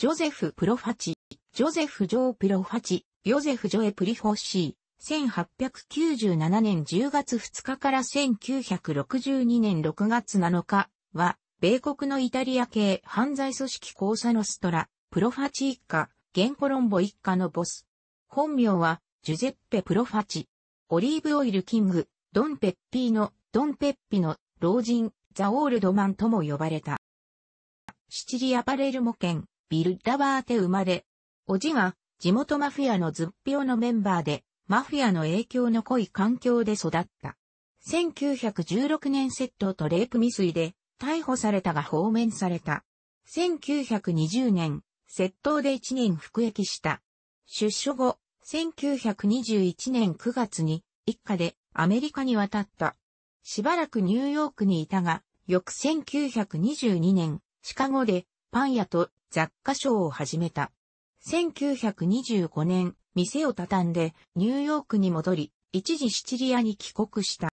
ジョゼフ・プロファチ、ジョゼフ・ジョー・プロファチ、ヨゼフ・ジョエ・プリフォッシー、1897年10月2日から1962年6月7日は、米国のイタリア系犯罪組織コーサノストラ、プロファチ一家、ゲンコロンボ一家のボス。本名は、ジュゼッペ・プロファチ。オリーブオイルキング、ドン・ペッピーの、ドン・ペッピの、老人、ザ・オールドマンとも呼ばれた。シチリア・パレルモ県、ビルダバーテ生まれ、おじが地元マフィアのズッピオのメンバーで、マフィアの影響の濃い環境で育った。1916年窃盗とレイプ未遂で逮捕されたが放免された。1920年、窃盗で1年服役した。出所後、1921年9月に一家でアメリカに渡った。しばらくニューヨークにいたが、翌1922年、シカゴでパン屋と雑貨商を始めた。1925年、店を畳んでニューヨークに戻り、一時シチリアに帰国した。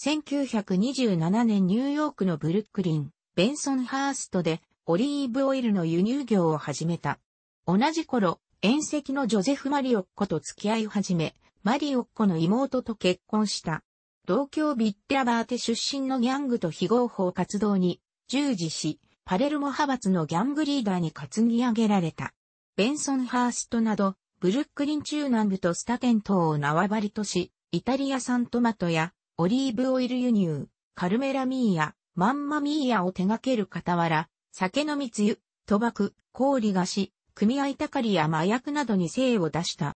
1927年ニューヨークのブルックリン、ベンソンハーストでオリーブオイルの輸入業を始めた。同じ頃、遠赤のジョゼフ・マリオッコと付き合い始め、マリオッコの妹と結婚した。同郷ビッテラバーテ出身のギャングと非合法活動に従事し、パレルモ派閥のギャングリーダーに担ぎ上げられた。ベンソンハーストなど、ブルックリン中南部とスタテン島を縄張りとし、イタリア産トマトやオリーブオイル輸入、カルメラミーヤ、マンマミーヤを手掛ける傍ら、酒の密輸、賭博、氷菓子、組合たかりや麻薬などに精を出した。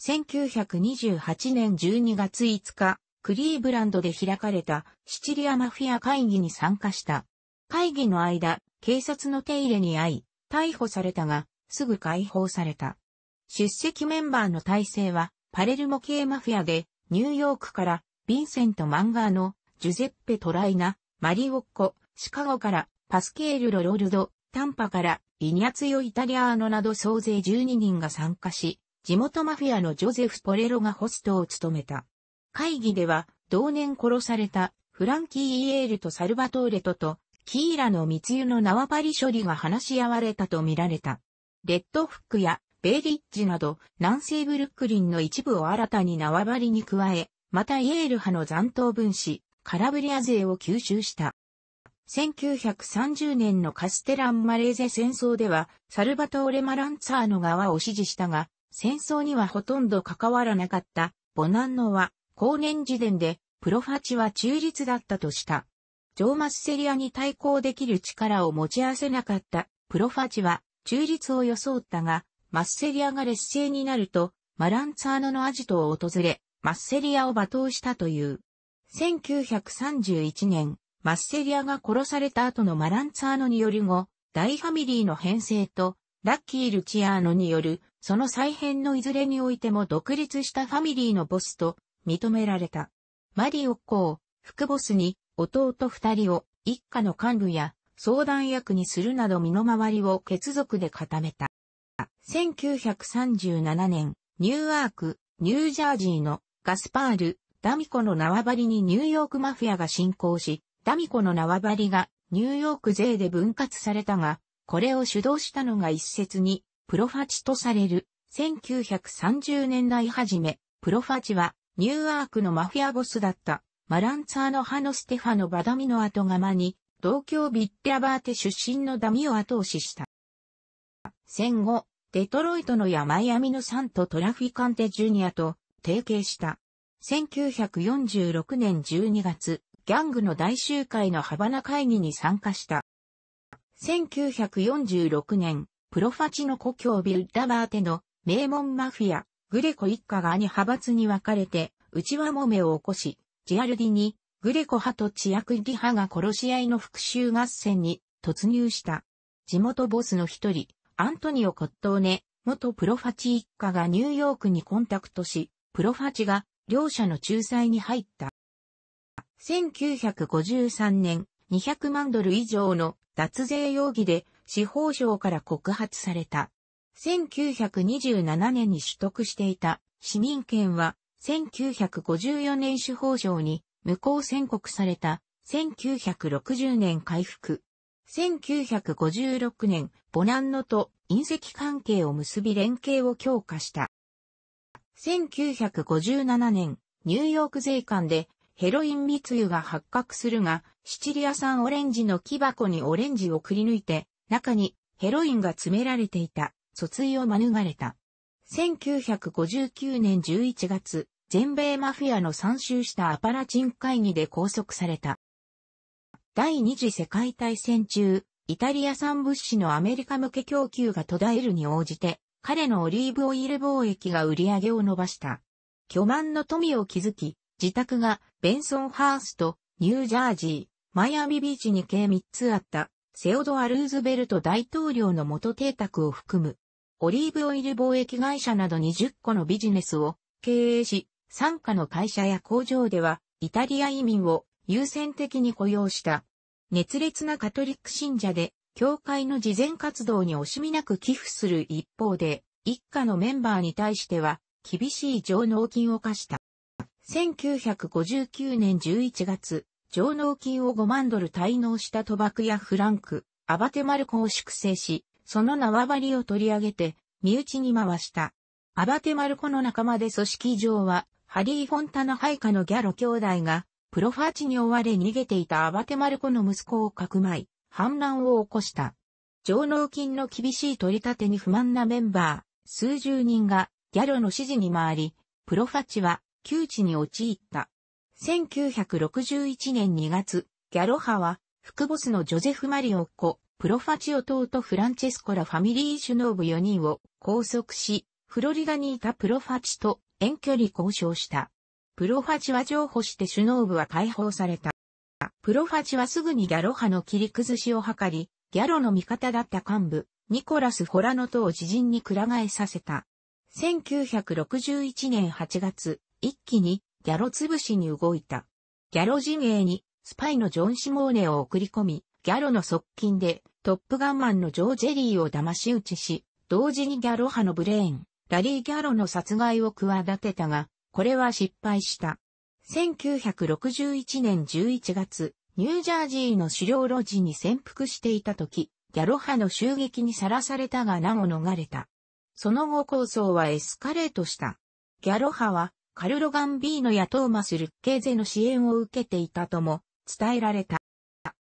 1928年12月5日、クリーブランドで開かれたシチリアマフィア会議に参加した。会議の間、警察の手入れに遭い、逮捕されたが、すぐ解放された。出席メンバーの体制は、パレルモ系マフィアで、ニューヨークから、ヴィンセント・マンガーノ、ジュゼッペ・トライナ、マリオッコ、シカゴから、パスケール・ロロルド、タンパから、イニャツヨ・イタリアーノなど総勢12人が参加し、地元マフィアのジョゼフ・ポレロがホストを務めた。会議では、同年殺された、フランキー・イエールとサルバトーレトと、キーラの密輸の縄張り処理が話し合われたとみられた。レッドフックやベイリッジなど南西ブルックリンの一部を新たに縄張りに加え、またイエール派の残党分子、カラブリア勢を吸収した。1930年のカステラン・マレーゼ戦争では、サルバトーレ・マランツァーの側を支持したが、戦争にはほとんど関わらなかった、ボナンノは、後年時点で、プロファチは中立だったとした。ジョーマッセリアに対抗できる力を持ち合わせなかったプロファジは中立を装ったが、マッセリアが劣勢になると、マランツァーノのアジトを訪れ、マッセリアを罵倒したという。1931年、マッセリアが殺された後のマランツァーノによる後、大ファミリーの編成と、ラッキー・ルチアーノによる、その再編のいずれにおいても独立したファミリーのボスと認められた。マリオ・コ副ボスに、弟二人を一家の幹部や相談役にするなど身の回りを血族で固めた。1937年、ニューアーク、ニュージャージーのガスパール、ダミコの縄張りにニューヨークマフィアが侵攻し、ダミコの縄張りがニューヨーク税で分割されたが、これを主導したのが一説に、プロファチとされる。1930年代初め、プロファチはニューアークのマフィアボスだったマランツァーノ派のステファノ・バダミの後釜に、同郷ビッテアバーテ出身のダミを後押しした。戦後、デトロイトの山ミのサント・トラフィカンテ・ジュニアと提携した。1946年12月、ギャングの大集会のハバナ会議に参加した。1946年、プロファチの故郷ビッダバーテの名門マフィア、グレコ一家が兄派閥に分かれて、内輪もめを起こし、ジアルディに、グレコ派とチアクリ派が殺し合いの復讐合戦に突入した。地元ボスの一人、アントニオ・コットーネ、元プロファチ一家がニューヨークにコンタクトし、プロファチが両者の仲裁に入った。1953年、200万ドル以上の脱税容疑で司法省から告発された。1927年に取得していた市民権は1954年司法上に無効宣告された1960年回復。1956年、ボナンノと隕石関係を結び連携を強化した。1957年、ニューヨーク税関でヘロイン密輸が発覚するが、シチリア産オレンジの木箱にオレンジをくり抜いて、中にヘロインが詰められていた、訴追を免れた。1959年11月、全米マフィアの参集したアパラチン会議で拘束された。第二次世界大戦中、イタリア産物資のアメリカ向け供給が途絶えるに応じて、彼のオリーブオイル貿易が売り上げを伸ばした。巨万の富を築き、自宅がベンソンハースト、ニュージャージー、マイアミビーチに計3つあった、セオドア・ルーズベルト大統領の元邸宅を含む、オリーブオイル貿易会社など20個のビジネスを経営し、参加の会社や工場では、イタリア移民を優先的に雇用した。熱烈なカトリック信者で、教会の慈善活動に惜しみなく寄付する一方で、一家のメンバーに対しては、厳しい上納金を課した。1959年11月、上納金を5万ドル滞納した賭博やフランク、アバテマルコを粛清し、その縄張りを取り上げて、身内に回した。アバテマルコの仲間で組織上は、ハリー・フォンタナ配下のギャロ兄弟が、プロファーチに追われ逃げていたアバテマルコの息子をかくまい、反乱を起こした。上納金の厳しい取り立てに不満なメンバー、数十人がギャロの指示に回り、プロファチは窮地に陥った。1961年2月、ギャロ派は、副ボスのジョゼフ・マリオッコ、プロファチオ党とフランチェスコラファミリー首脳部4人を拘束し、フロリダにいたプロファチと遠距離交渉した。プロファチは譲歩して首脳部は解放された。プロファチはすぐにギャロ派の切り崩しを図り、ギャロの味方だった幹部、ニコラス・ホラノとを知人にくら替えさせた。1961年8月、一気にギャロ潰しに動いた。ギャロ陣営にスパイのジョン・シモーネを送り込み、ギャロの側近でトップガンマンのジョー・ジェリーを騙し討ちし、同時にギャロ派のブレーン、ラリー・ギャロの殺害を企てたが、これは失敗した。1961年11月、ニュージャージーの狩猟路地に潜伏していた時、ギャロ派の襲撃にさらされたがなお逃れた。その後構想はエスカレートした。ギャロ派は、カルロ・ガンビーノやトーマス・ルッケーゼの支援を受けていたとも伝えられた。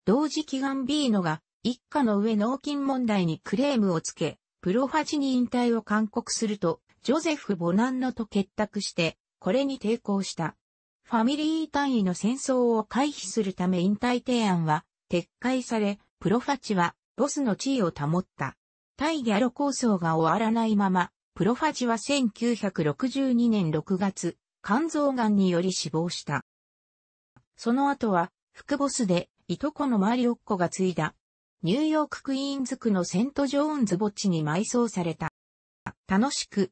同時期ガンビーノが一家の上納金問題にクレームをつけ、プロファチに引退を勧告すると、ジョゼフ・ボナンノと結託して、これに抵抗した。ファミリー単位の戦争を回避するため引退提案は撤回され、プロファチはボスの地位を保った。対ギャロ構想が終わらないまま、プロファチは1962年6月、肝臓がんにより死亡した。その後は、副ボスで、いとこのマリオッコが継いだ。ニューヨーククイーンズ区のセント・ジョーンズ墓地に埋葬された。楽しく、